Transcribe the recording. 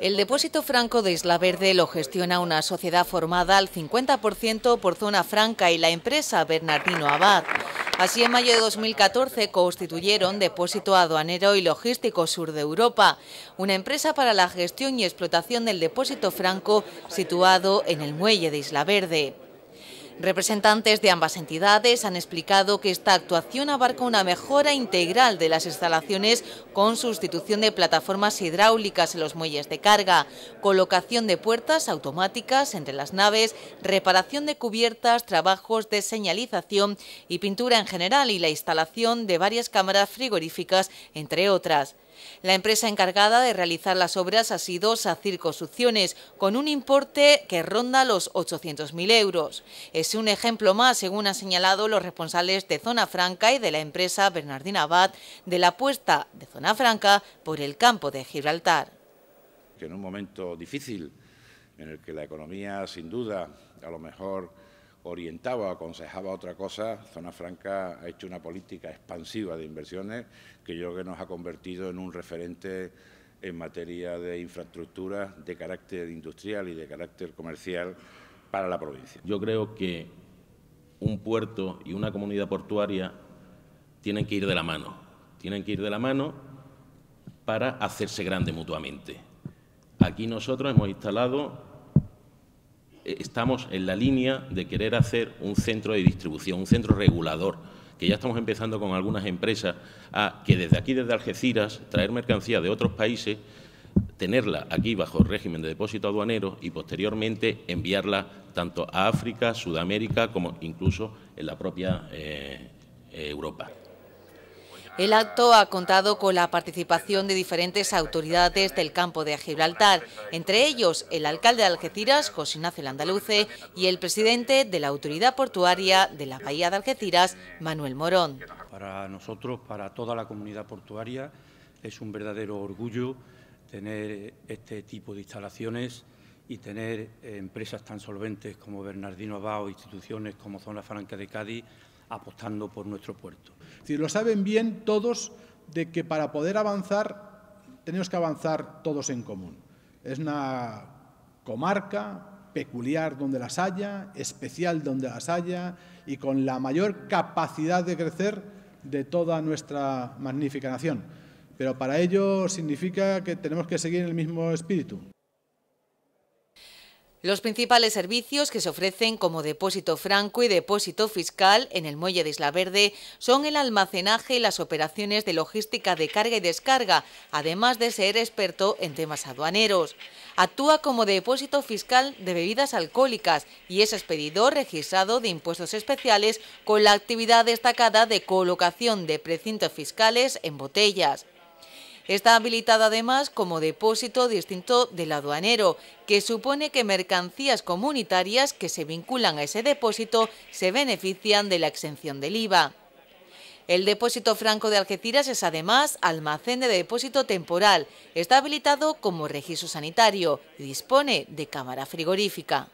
El depósito franco de Isla Verde lo gestiona una sociedad formada al 50% por Zona Franca y la empresa Bernardino Abad. Así, en mayo de 2014 constituyeron Depósito Aduanero y Logístico Sur de Europa, una empresa para la gestión y explotación del depósito franco situado en el muelle de Isla Verde. Representantes de ambas entidades han explicado que esta actuación abarca una mejora integral de las instalaciones con sustitución de plataformas hidráulicas en los muelles de carga, colocación de puertas automáticas entre las naves, reparación de cubiertas, trabajos de señalización y pintura en general y la instalación de varias cámaras frigoríficas, entre otras. La empresa encargada de realizar las obras ha sido Sacir Construcciones, con un importe que ronda los 800.000 euros. Es un ejemplo más, según han señalado los responsables de Zona Franca y de la empresa Bernardina Abad, de la apuesta de Zona Franca por el campo de Gibraltar. Que en un momento difícil, en el que la economía, sin duda, a lo mejor orientaba o aconsejaba otra cosa, Zona Franca ha hecho una política expansiva de inversiones que yo creo que nos ha convertido en un referente en materia de infraestructura de carácter industrial y de carácter comercial para la provincia. Yo creo que un puerto y una comunidad portuaria tienen que ir de la mano, tienen que ir de la mano para hacerse grandes mutuamente. Aquí nosotros hemos instalado eh, estamos en la línea de querer hacer un centro de distribución, un centro regulador, que ya estamos empezando con algunas empresas a que desde aquí, desde Algeciras, traer mercancía de otros países, tenerla aquí bajo el régimen de depósito aduanero y posteriormente enviarla tanto a África, Sudamérica como incluso en la propia eh, eh, Europa. El acto ha contado con la participación de diferentes autoridades del campo de Gibraltar, entre ellos el alcalde de Algeciras, José Ignacio Landaluce, y el presidente de la autoridad portuaria de la Bahía de Algeciras, Manuel Morón. Para nosotros, para toda la comunidad portuaria, es un verdadero orgullo tener este tipo de instalaciones y tener eh, empresas tan solventes como Bernardino Abao, instituciones como Zona Franca de Cádiz, apostando por nuestro puerto. lo saben bien todos de que para poder avanzar tenemos que avanzar todos en común. Es una comarca peculiar donde las haya, especial donde las haya y con la mayor capacidad de crecer de toda nuestra magnífica nación. Pero para ello significa que tenemos que seguir en el mismo espíritu. Los principales servicios que se ofrecen como depósito franco y depósito fiscal en el muelle de Isla Verde son el almacenaje y las operaciones de logística de carga y descarga, además de ser experto en temas aduaneros. Actúa como depósito fiscal de bebidas alcohólicas y es expedidor registrado de impuestos especiales con la actividad destacada de colocación de precintos fiscales en botellas. Está habilitada además como depósito distinto del aduanero, que supone que mercancías comunitarias que se vinculan a ese depósito se benefician de la exención del IVA. El depósito franco de Algeciras es además almacén de depósito temporal, está habilitado como registro sanitario y dispone de cámara frigorífica.